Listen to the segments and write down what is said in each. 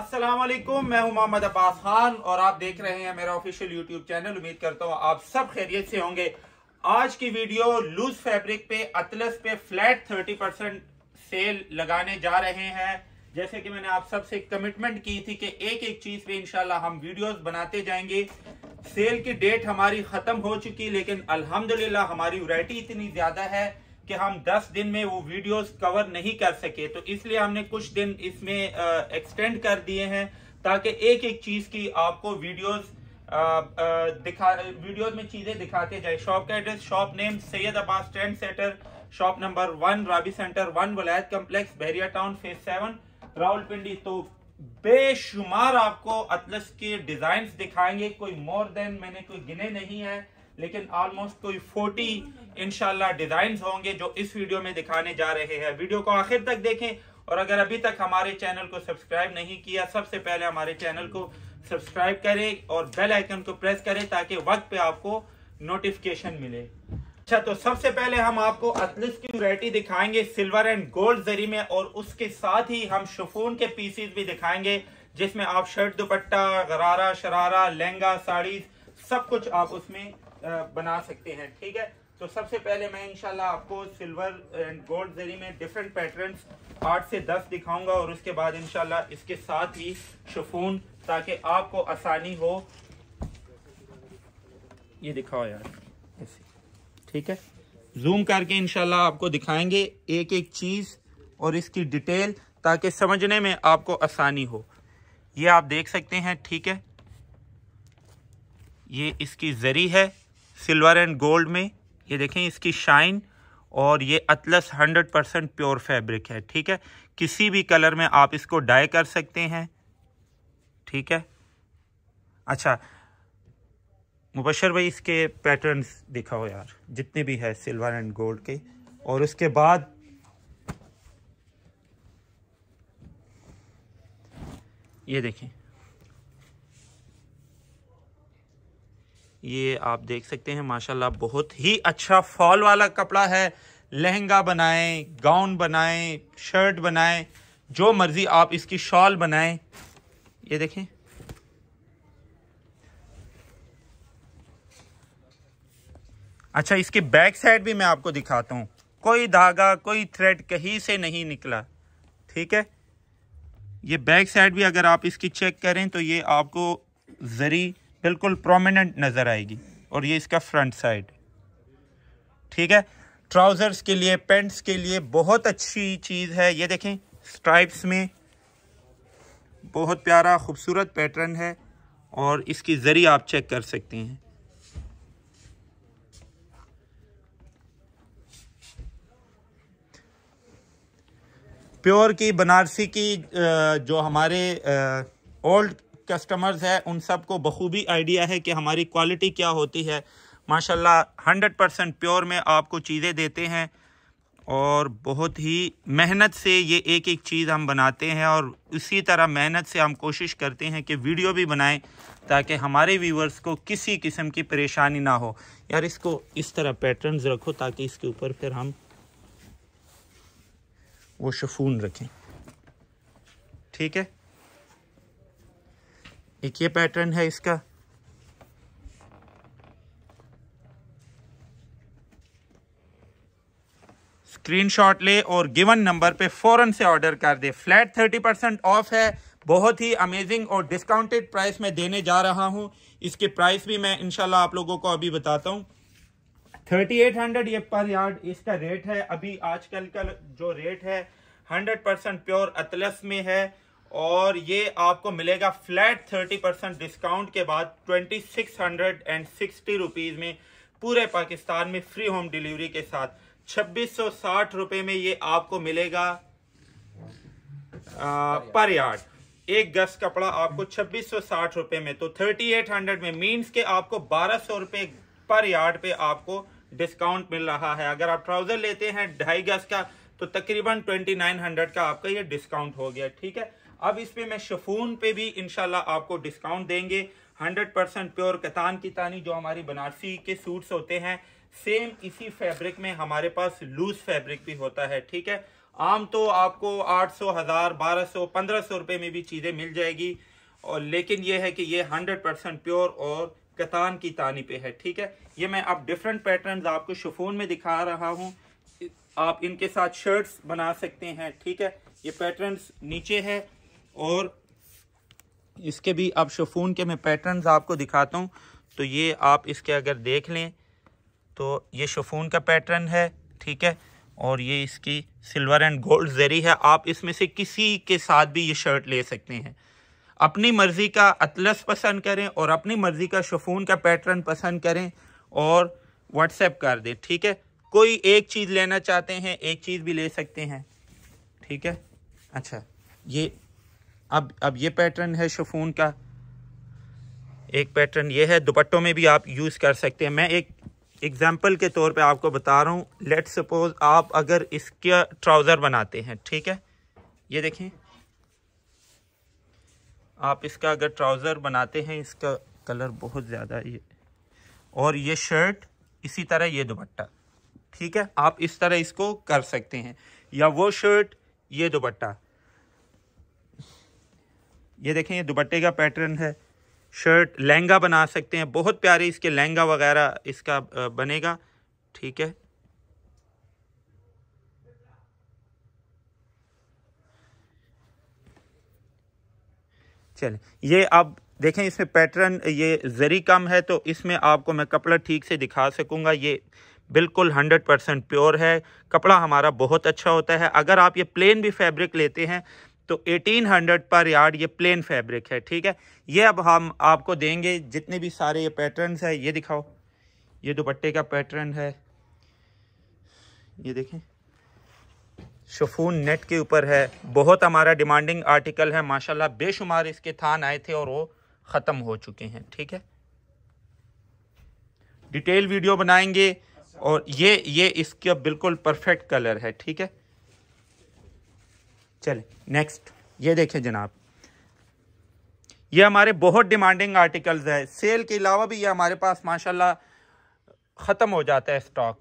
असलकुम मैं हूं मोहम्मद अब्बास खान और आप देख रहे हैं मेरा ऑफिशियल यूट्यूब चैनल उम्मीद करता हूं आप सब खैरियत से होंगे आज की वीडियो लूज फैब्रिक पे अतलस पे फ्लैट 30 परसेंट सेल लगाने जा रहे हैं जैसे कि मैंने आप सबसे कमिटमेंट की थी कि एक एक चीज पे इनशाला हम वीडियोस बनाते जाएंगे सेल की डेट हमारी खत्म हो चुकी लेकिन अल्हम्दुलिल्लाह हमारी वरायटी इतनी ज्यादा है कि हम 10 दिन में वो वीडियोस कवर नहीं कर सके तो इसलिए हमने कुछ दिन इसमें एक्सटेंड कर दिए हैं ताकि एक एक चीज की आपको वीडियोस आ, आ, दिखा वीडियोस में चीजें दिखाते जाए शॉप का address shop name Syed Abbas trend setter shop number one Rabi centre one Walayat complex Bahria town phase seven Pindi तो बेशुमार आपको अतलस के डिजाइन दिखाएंगे कोई मोर देन मैंने कोई गिने नहीं है लेकिन ऑलमोस्ट कोई फोर्टी इनशाला डिज़ाइन होंगे जो इस वीडियो में दिखाने जा रहे हैं वीडियो को आखिर तक देखें और अगर अभी तक हमारे चैनल को सब्सक्राइब नहीं किया सबसे पहले हमारे चैनल को सब्सक्राइब करें और बेल आइकन को प्रेस करें ताकि वक्त पे आपको नोटिफिकेशन मिले अच्छा तो सबसे पहले हम आपको अतलिस की वरायटी दिखाएंगे सिल्वर एंड गोल्ड जरी में और उसके साथ ही हम शफून के पीसीज भी दिखाएंगे जिसमें आप शर्ट दुपट्टा गरारा शरारा लहंगा साड़ी सब कुछ आप उसमें बना सकते हैं ठीक है तो सबसे पहले मैं इनशाला आपको सिल्वर एंड गोल्ड जरी में डिफरेंट पैटर्न आठ से दस दिखाऊंगा और उसके बाद इनशाला इसके साथ ही शफून ताकि आपको आसानी हो ये दिखाओ यार ऐसे ठीक है जूम करके इनशाला आपको दिखाएंगे एक एक चीज़ और इसकी डिटेल ताकि समझने में आपको आसानी हो ये आप देख सकते हैं ठीक है ये इसकी जरी है सिल्वर एंड गोल्ड में ये देखें इसकी शाइन और ये अतलस 100 परसेंट प्योर फैब्रिक है ठीक है किसी भी कलर में आप इसको डाई कर सकते हैं ठीक है अच्छा मुबशर भाई इसके पैटर्न्स दिखाओ यार जितने भी है सिल्वर एंड गोल्ड के और उसके बाद ये देखें ये आप देख सकते हैं माशाल्लाह बहुत ही अच्छा फॉल वाला कपड़ा है लहंगा बनाएं गाउन बनाएं शर्ट बनाएं जो मर्ज़ी आप इसकी शॉल बनाएं ये देखें अच्छा इसकी बैक साइड भी मैं आपको दिखाता हूँ कोई धागा कोई थ्रेड कहीं से नहीं निकला ठीक है ये बैक साइड भी अगर आप इसकी चेक करें तो ये आपको ज़री बिल्कुल प्रोमिनेंट नज़र आएगी और ये इसका फ्रंट साइड ठीक है ट्राउज़र्स के लिए पेंट्स के लिए बहुत अच्छी चीज़ है ये देखें स्ट्राइप्स में बहुत प्यारा खूबसूरत पैटर्न है और इसकी ज़री आप चेक कर सकते हैं प्योर की बनारसी की जो हमारे ओल्ड कस्टमर्स हैं उन सबको बखूबी आइडिया है कि हमारी क्वालिटी क्या होती है माशाल्लाह 100 परसेंट प्योर में आपको चीज़ें देते हैं और बहुत ही मेहनत से ये एक एक चीज़ हम बनाते हैं और इसी तरह मेहनत से हम कोशिश करते हैं कि वीडियो भी बनाएं ताकि हमारे व्यूवर्स को किसी किस्म की परेशानी ना हो यार इसको इस तरह पैटर्न्स रखो ताकि इसके ऊपर फिर हम वो शफून रखें ठीक है एक ये पैटर्न है इसका स्क्रीनशॉट ले और गिवन नंबर पे फौरन से ऑर्डर कर दे फ्लैट थर्टी परसेंट ऑफ है बहुत ही अमेजिंग और डिस्काउंटेड प्राइस में देने जा रहा हूं इसके प्राइस भी मैं इनशाला आप लोगों को अभी बताता हूं थर्टी एट हंड्रेड ये पर यार्ड इसका रेट है अभी आजकल का जो रेट है हंड्रेड परसेंट प्योर अतलस में है और ये आपको मिलेगा फ्लैट थर्टी परसेंट डिस्काउंट के बाद twenty six hundred and sixty rupees में पूरे पाकिस्तान में फ्री होम डिलीवरी के साथ छब्बीस सौ साठ रुपये में ये आपको मिलेगा पर यार्ड एक गज कपड़ा आपको छब्बीस सौ साठ रुपये में तो थर्टी एट हंड्रेड में मीन्स के आपको बारह सौ रुपये पर यार्ड पे आपको डिस्काउंट मिल रहा है अगर आप ट्राउज़र लेते हैं ढाई गज का तो तकरीबन ट्वेंटी नाइन हंड्रेड का आपका ये डिस्काउंट हो गया ठीक है अब इस पे मैं शफून पे भी इनशाला आपको डिस्काउंट देंगे 100 परसेंट प्योर कतान की तानी जो हमारी बनारसी के सूट्स होते हैं सेम इसी फैब्रिक में हमारे पास लूज फैब्रिक भी होता है ठीक है आम तो आपको आठ सौ हज़ार बारह सौ पंद्रह सौ रुपये में भी चीज़ें मिल जाएगी और लेकिन यह है कि ये हंड्रेड परसेंट प्योर और कतान की तानी पे है ठीक है ये मैं अब डिफरेंट पैटर्न आपको शफून में दिखा रहा हूँ आप इनके साथ शर्ट्स बना सकते हैं ठीक है ये पैटर्न नीचे है और इसके भी अब शफून के मैं पैटर्न्स आपको दिखाता हूँ तो ये आप इसके अगर देख लें तो ये शफून का पैटर्न है ठीक है और ये इसकी सिल्वर एंड गोल्ड जरी है आप इसमें से किसी के साथ भी ये शर्ट ले सकते हैं अपनी मर्ज़ी का अतलस पसंद करें और अपनी मर्ज़ी का शफून का पैटर्न पसंद करें और व्हाट्सएप कर दें ठीक है कोई एक चीज़ लेना चाहते हैं एक चीज़ भी ले सकते हैं ठीक है अच्छा ये अब अब ये पैटर्न है शफून का एक पैटर्न ये है दुपट्टों में भी आप यूज़ कर सकते हैं मैं एक एग्ज़ाम्पल के तौर पे आपको बता रहा हूँ लेट सपोज़ आप अगर इसका ट्राउज़र बनाते हैं ठीक है ये देखें आप इसका अगर ट्राउज़र बनाते हैं इसका कलर बहुत ज़्यादा ये और ये शर्ट इसी तरह ये दुपट्टा ठीक है आप इस तरह इसको कर सकते हैं या वो शर्ट ये दुपट्टा ये देखें ये दुपट्टे का पैटर्न है शर्ट लहंगा बना सकते हैं बहुत प्यारे इसके लहंगा वगैरह इसका बनेगा ठीक है चलें ये आप देखें इसमें पैटर्न ये जरी कम है तो इसमें आपको मैं कपड़ा ठीक से दिखा सकूंगा ये बिल्कुल हंड्रेड परसेंट प्योर है कपड़ा हमारा बहुत अच्छा होता है अगर आप ये प्लेन भी फैब्रिक लेते हैं तो 1800 पर यार्ड ये प्लेन फैब्रिक है ठीक है ये अब हम आपको देंगे जितने भी सारे ये पैटर्न्स है ये दिखाओ ये दुपट्टे का पैटर्न है ये देखें शफून नेट के ऊपर है बहुत हमारा डिमांडिंग आर्टिकल है माशाल्लाह बेशुमार इसके थान आए थे और वो ख़त्म हो चुके हैं ठीक है डिटेल वीडियो बनाएंगे और ये ये इसका बिल्कुल परफेक्ट कलर है ठीक है चले नेक्स्ट ये देखें जनाब ये हमारे बहुत डिमांडिंग आर्टिकल्स है सेल के अलावा भी ये हमारे पास माशाल्लाह ख़त्म हो जाता है स्टॉक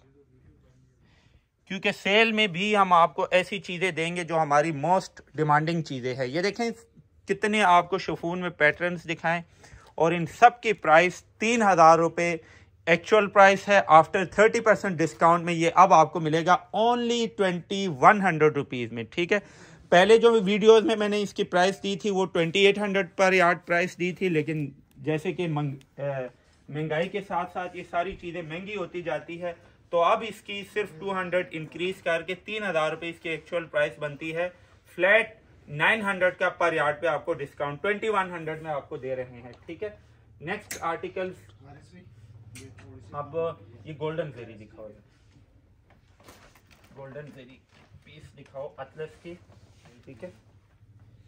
क्योंकि सेल में भी हम आपको ऐसी चीज़ें देंगे जो हमारी मोस्ट डिमांडिंग चीज़ें हैं ये देखें कितने आपको शफून में पैटर्न्स दिखाएं और इन सब की प्राइस तीन हज़ार रुपये एक्चुअल प्राइस है आफ्टर थर्टी परसेंट डिस्काउंट में ये अब आपको मिलेगा only twenty one hundred rupees में ठीक है पहले जो वीडियोस में मैंने इसकी प्राइस दी थी वो 2800 पर यार्ड प्राइस दी थी लेकिन जैसे कि महंगाई के साथ साथ ये सारी चीज़ें महंगी होती जाती है तो अब इसकी सिर्फ 200 इंक्रीज करके तीन हज़ार रुपये इसकी एक्चुअल प्राइस बनती है फ्लैट 900 का पर यार्ड पे आपको डिस्काउंट 2100 में आपको दे रहे हैं ठीक है नेक्स्ट आर्टिकल अब ये गोल्डन जेरी दिखाओ गोल्डन जेरी पीस दिखाओ अतलस की ठीक है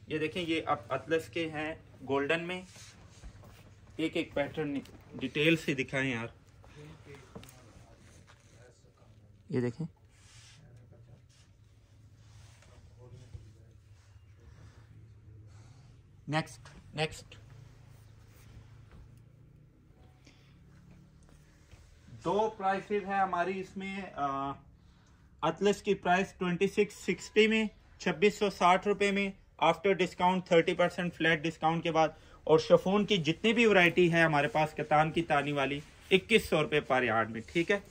ये देखें ये अब अतलस के हैं गोल्डन में एक एक पैटर्न डिटेल से दिखाएं यार ये देखें नेक्स्ट नेक्स्ट दो प्राइसेस है हमारी इसमें अतलस की प्राइस ट्वेंटी सिक्स सिक्सटी में छब्बीस रुपए में after discount thirty percent flat discount के बाद और शफोन की जितनी भी वैरायटी है हमारे पास कतान की तानी वाली इक्कीस सौ रुपए पर यार्ड में ठीक है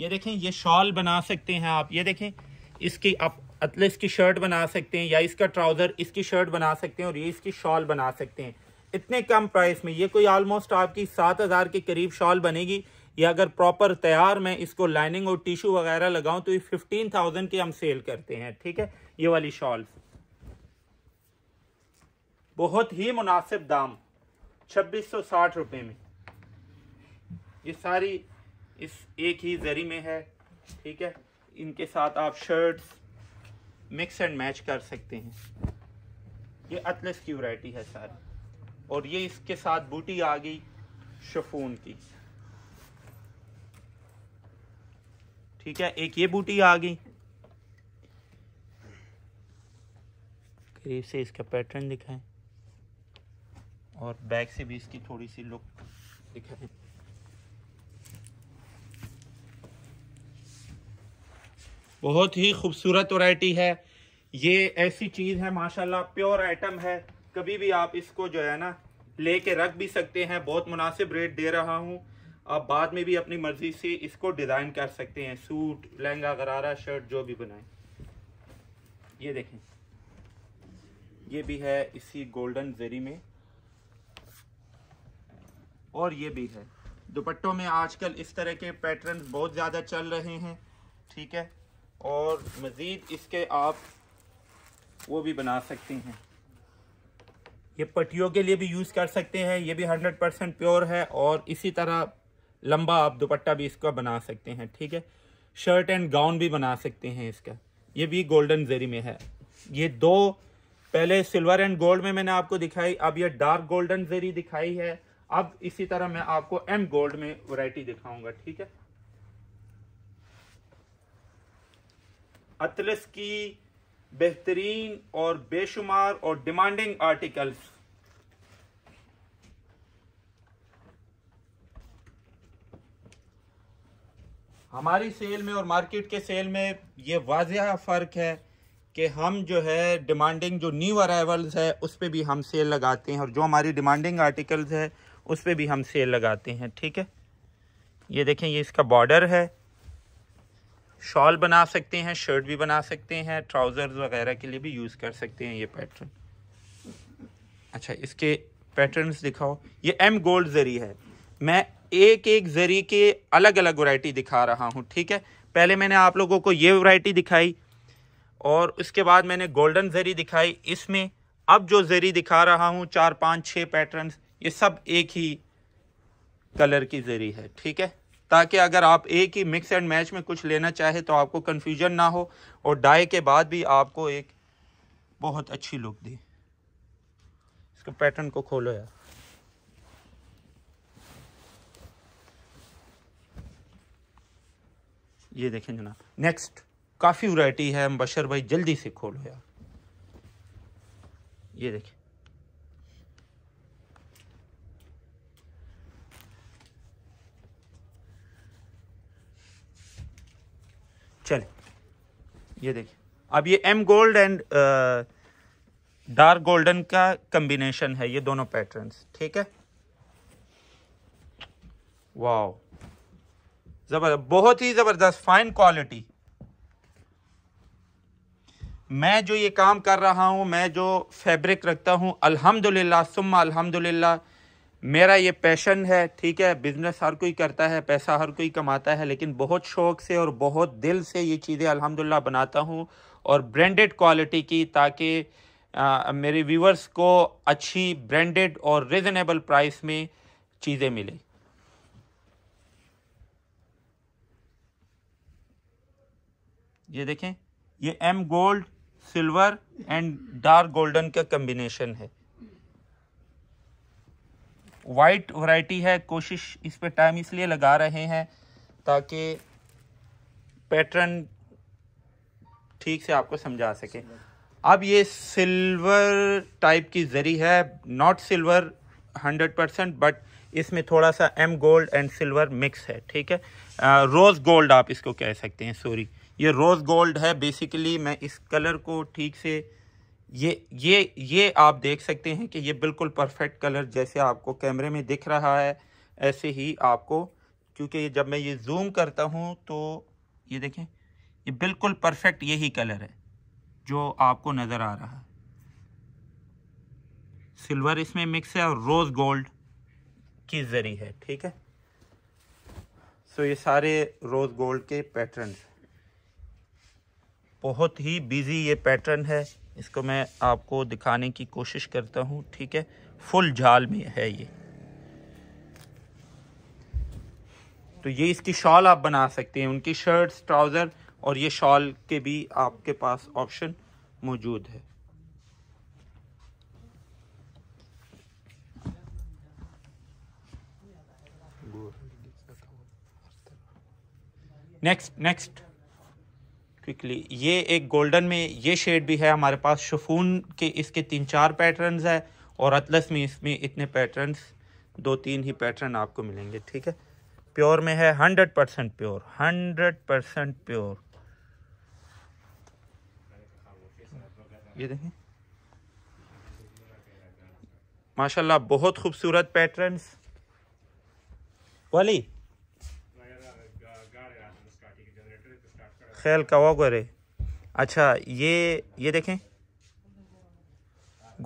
ये देखें ये शॉल बना सकते हैं आप ये देखें इसकी आप अतलस की शर्ट बना सकते हैं या इसका ट्राउज़र इसकी शर्ट बना सकते हैं और ये इसकी शॉल बना सकते हैं इतने कम प्राइस में ये कोई ऑलमोस्ट आपकी सात हज़ार के करीब शॉल बनेगी या अगर प्रॉपर तैयार मैं इसको लाइनिंग और टिशू वगैरह लगाऊं तो ये फिफ्टीन थाउजेंड की हम सेल करते हैं ठीक है ये वाली शॉल्स बहुत ही मुनासिब दाम छब्बीस सौ साठ रुपये में ये सारी इस एक ही जरी में है ठीक है इनके साथ आप शर्ट्स मिक्स एंड मैच कर सकते हैं ये अतलस की वैरायटी है सारी और ये इसके साथ बूटी आ गई शफून की ठीक है एक ये बूटी आ गई करीब से इसका पैटर्न दिखाएं और बैक से भी इसकी थोड़ी सी लुक दिखाएं बहुत ही खूबसूरत वैरायटी है ये ऐसी चीज़ है माशाल्लाह प्योर आइटम है कभी भी आप इसको जो है ना ले के रख भी सकते हैं बहुत मुनासिब रेट दे रहा हूँ आप बाद में भी अपनी मर्ज़ी से इसको डिज़ाइन कर सकते हैं सूट लहंगा गरारा शर्ट जो भी बनाएं ये देखें ये भी है इसी गोल्डन जरी में और ये भी है दुपट्टों में आजकल इस तरह के पैटर्न बहुत ज़्यादा चल रहे हैं ठीक है और मज़ीद इसके आप वो भी बना सकते हैं ये पट्टियों के लिए भी यूज़ कर सकते हैं ये भी हंड्रेड परसेंट प्योर है और इसी तरह लंबा आप दुपट्टा भी इसका बना सकते हैं ठीक है शर्ट एंड गाउन भी बना सकते हैं इसका ये भी गोल्डन जेरी में है ये दो पहले सिल्वर एंड गोल्ड में मैंने आपको दिखाई अब ये डार्क गोल्डन जेरी दिखाई है अब इसी तरह मैं आपको एम गोल्ड में वैरायटी दिखाऊंगा ठीक है अतलस की बेहतरीन और बेशुमार और डिमांडिंग आर्टिकल्स हमारी सेल में और मार्केट के सेल में ये वाजिया फ़र्क है कि हम जो है डिमांडिंग जो न्यू अराइवल्स है उस पर भी हम सेल लगाते हैं और जो हमारी डिमांडिंग आर्टिकल्स है उस पर भी हम सेल लगाते हैं ठीक है ये देखें ये इसका बॉर्डर है शॉल बना सकते हैं शर्ट भी बना सकते हैं ट्राउज़र्स वगैरह के लिए भी यूज़ कर सकते हैं ये पैटर्न अच्छा इसके पैटर्न्स दिखाओ ये एम गोल्ड ज़री है मैं एक एक ज़री के अलग अलग वैरायटी दिखा रहा हूँ ठीक है पहले मैंने आप लोगों को ये वैरायटी दिखाई और उसके बाद मैंने गोल्डन ज़री दिखाई इसमें अब जो ज़री दिखा रहा हूँ चार पाँच छः पैटर्न ये सब एक ही कलर की ज़री है ठीक है ताकि अगर आप एक ही मिक्स एंड मैच में कुछ लेना चाहे तो आपको कन्फ्यूजन ना हो और डाई के बाद भी आपको एक बहुत अच्छी लुक दी इसके पैटर्न को खोलो यार ये देखें जनाब नेक्स्ट काफ़ी वैरायटी है बशर भाई जल्दी से खोलो यार ये देखें चले ये देखिए अब ये एम गोल्ड एंड डार्क गोल्डन का कम्बिनेशन है ये दोनों पैटर्न्स ठीक है वाओ जबरदस्त बहुत ही जबरदस्त फाइन क्वालिटी मैं जो ये काम कर रहा हूं मैं जो फैब्रिक रखता हूं अल्हम्दुलिल्लाह सुम्मा अल्हम्दुलिल्लाह मेरा ये पैशन है ठीक है बिज़नेस हर कोई करता है पैसा हर कोई कमाता है लेकिन बहुत शौक से और बहुत दिल से ये चीज़ें अल्हम्दुलिल्लाह बनाता हूँ और ब्रांडेड क्वालिटी की ताकि मेरे व्यूवर्स को अच्छी ब्रांडेड और रिजनेबल प्राइस में चीज़ें मिले ये देखें ये एम gold silver and dark golden का कम्बिनेशन है वाइट वैरायटी है कोशिश इस पर टाइम इसलिए लगा रहे हैं ताकि पैटर्न ठीक से आपको समझा सके अब ये सिल्वर टाइप की जरी है not silver hundred percent but इसमें थोड़ा सा एम गोल्ड एंड सिल्वर मिक्स है ठीक है रोज़ गोल्ड आप इसको कह सकते हैं सॉरी ये रोज़ गोल्ड है बेसिकली मैं इस कलर को ठीक से ये ये ये आप देख सकते हैं कि ये बिल्कुल परफेक्ट कलर जैसे आपको कैमरे में दिख रहा है ऐसे ही आपको क्योंकि जब मैं ये जूम करता हूँ तो ये देखें ये बिल्कुल परफेक्ट यही कलर है जो आपको नज़र आ रहा है सिल्वर इसमें मिक्स है और रोज़ गोल्ड की जरी है ठीक है सो ये सारे रोज़ गोल्ड के पैटर्न बहुत ही बिजी ये पैटर्न है इसको मैं आपको दिखाने की कोशिश करता हूँ ठीक है फुल झाल में है ये तो ये इसकी शॉल आप बना सकते हैं उनकी शर्ट्स ट्राउज़र और ये शॉल के भी आपके पास ऑप्शन मौजूद है नेक्स्ट नेक्स्ट क्विकली ये एक गोल्डन में ये शेड भी है हमारे पास शफून के इसके तीन चार पैटर्न्स है और अतलस में इसमें इतने पैटर्न्स दो तीन ही पैटर्न आपको मिलेंगे ठीक है प्योर में है hundred percent pure hundred percent pure ये देखें माशाल्लाह बहुत खूबसूरत पैटर्न्स वाली फेल कवा करे अच्छा ये ये देखें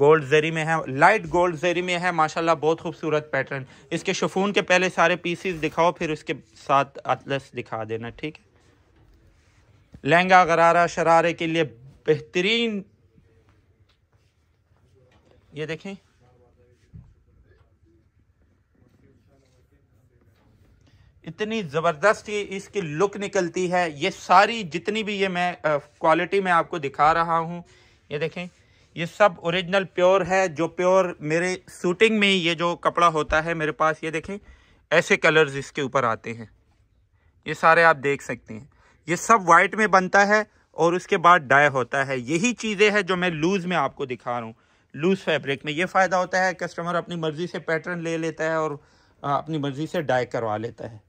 गोल्ड जरी में है लाइट गोल्ड जरी में है माशाल्लाह बहुत खूबसूरत पैटर्न इसके शफून के पहले सारे पीसीस दिखाओ फिर उसके साथ अतलस दिखा देना ठीक है लहंगा गरारा शरारे के लिए बेहतरीन ये देखें इतनी ज़बरदस्त ये इसकी लुक निकलती है ये सारी जितनी भी ये मैं क्वालिटी में आपको दिखा रहा हूँ ये देखें ये सब ओरिजिनल प्योर है जो प्योर मेरे सूटिंग में ये जो कपड़ा होता है मेरे पास ये देखें ऐसे कलर्स इसके ऊपर आते हैं ये सारे आप देख सकते हैं ये सब वाइट में बनता है और उसके बाद डाई होता है यही चीज़ें हैं जो मैं लूज़ में आपको दिखा रहा हूँ लूज़ फैब्रिक में ये फ़ायदा होता है कस्टमर अपनी मर्ज़ी से पैटर्न ले लेता है और अपनी मर्ज़ी से डाई करवा लेता है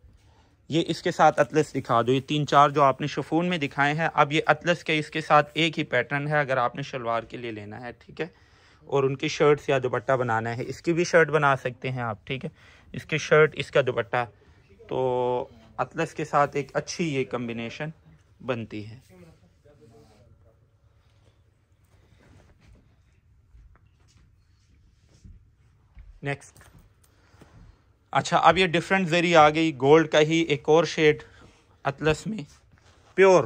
ये इसके साथ अतलस दिखा दो ये तीन चार जो आपने शफून में दिखाए हैं अब ये अतलस के इसके साथ एक ही पैटर्न है अगर आपने शलवार के लिए लेना है ठीक है और उनकी शर्ट्स या दुपट्टा बनाना है इसकी भी शर्ट बना सकते हैं आप ठीक है इसकी शर्ट इसका दुपट्टा तो अतलस के साथ एक अच्छी ये कम्बिनेशन बनती है नेक्स्ट अच्छा अब ये डिफरेंट ज़री आ गई गोल्ड का ही एक और शेड अतलस में प्योर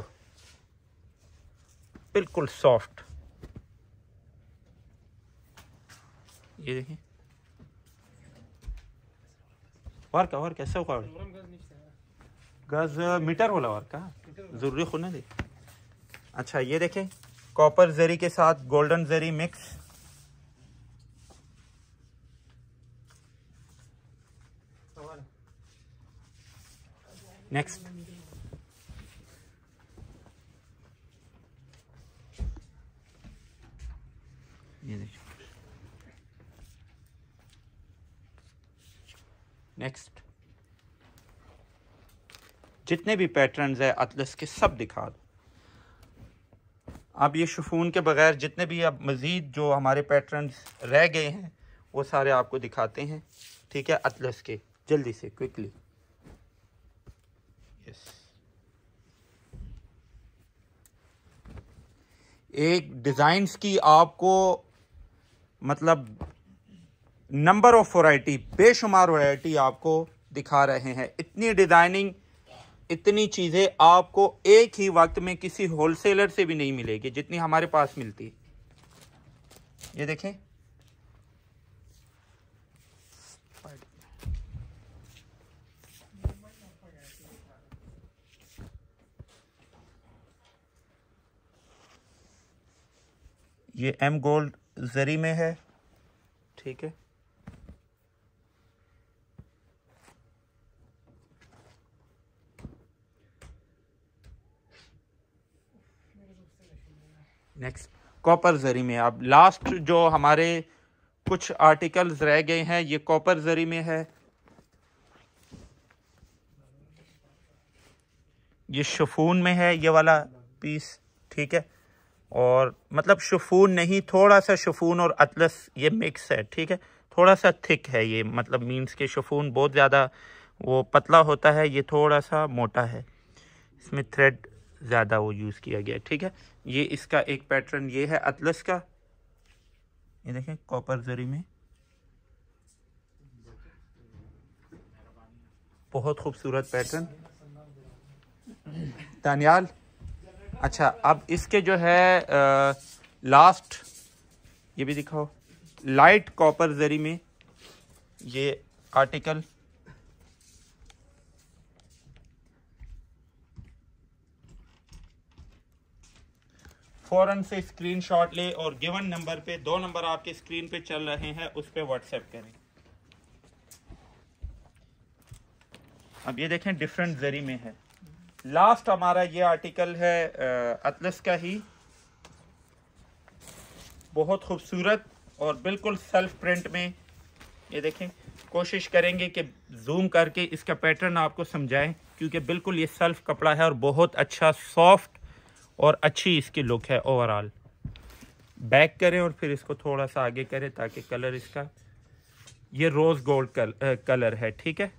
बिल्कुल सॉफ्ट ये देखें वर्क और कैसे होगा गज मीटर वाला वर्क का ज़रूरी खुना दे अच्छा ये देखें कॉपर जरी के साथ golden zari mix next next जितने भी पैटर्न्स है अतलस के सब दिखा दो अब ये शफून के बगैर जितने भी अब मज़ीद जो हमारे पैटर्न्स रह गए हैं वो सारे आपको दिखाते हैं ठीक है अतलस के जल्दी से क्विकली यस एक डिज़ाइंस की आपको मतलब नंबर ऑफ वैरायटी बेशुमार वैरायटी आपको दिखा रहे हैं इतनी डिज़ाइनिंग इतनी चीज़ें आपको एक ही वक्त में किसी होलसेलर से भी नहीं मिलेगी जितनी हमारे पास मिलती है ये देखें ये एम गोल्ड जरी में है ठीक है नेक्स्ट कॉपर जरी में अब लास्ट जो हमारे कुछ आर्टिकल्स रह गए हैं ये कॉपर जरी में है ये शफून में है ये वाला पीस ठीक है और मतलब शफून नहीं थोड़ा सा शफून और अतलस ये मिक्स है ठीक है थोड़ा सा थिक है ये मतलब मीन्स के शफून बहुत ज़्यादा वो पतला होता है ये थोड़ा सा मोटा है इसमें थ्रेड ज़्यादा वो यूज़ किया गया ठीक है ये इसका एक पैटर्न ये है अतलस का ये देखें कॉपर जरी में बहुत खूबसूरत पैटर्न दानियाल अच्छा अब इसके जो है आ, लास्ट ये भी दिखाओ लाइट कॉपर जरी में ये आर्टिकल फ़ौरन से स्क्रीनशॉट ले और गिवन नंबर पे दो नंबर आपके स्क्रीन पे चल रहे हैं उस पर व्हाट्सएप करें अब ये देखें डिफरेंट जरी में है लास्ट हमारा ये आर्टिकल है अतलस का ही बहुत खूबसूरत और बिल्कुल सेल्फ प्रिंट में ये देखें कोशिश करेंगे कि जूम करके इसका पैटर्न आपको समझाएं क्योंकि बिल्कुल ये सेल्फ कपड़ा है और बहुत अच्छा सॉफ्ट और अच्छी इसकी लुक है ओवरऑल बैक करें और फिर इसको थोड़ा सा आगे करें ताकि कलर इसका ये रोज़ गोल्ड कल, कलर है ठीक है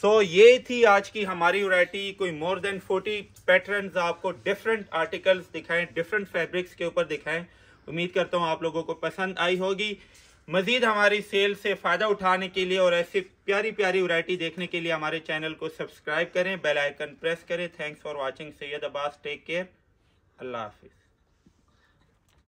सो so, ये थी आज की हमारी वरायटी कोई मोर देन फोर्टी पैटर्न्स आपको डिफरेंट आर्टिकल्स दिखाएं डिफरेंट फैब्रिक्स के ऊपर दिखाएं उम्मीद करता हूँ आप लोगों को पसंद आई होगी मजीद हमारी सेल से फ़ायदा उठाने के लिए और ऐसी प्यारी प्यारी वरायटी देखने के लिए हमारे चैनल को सब्सक्राइब करें बेल आइकन प्रेस करें thanks for watching Syed Abbas take care अल्लाह हाफिज़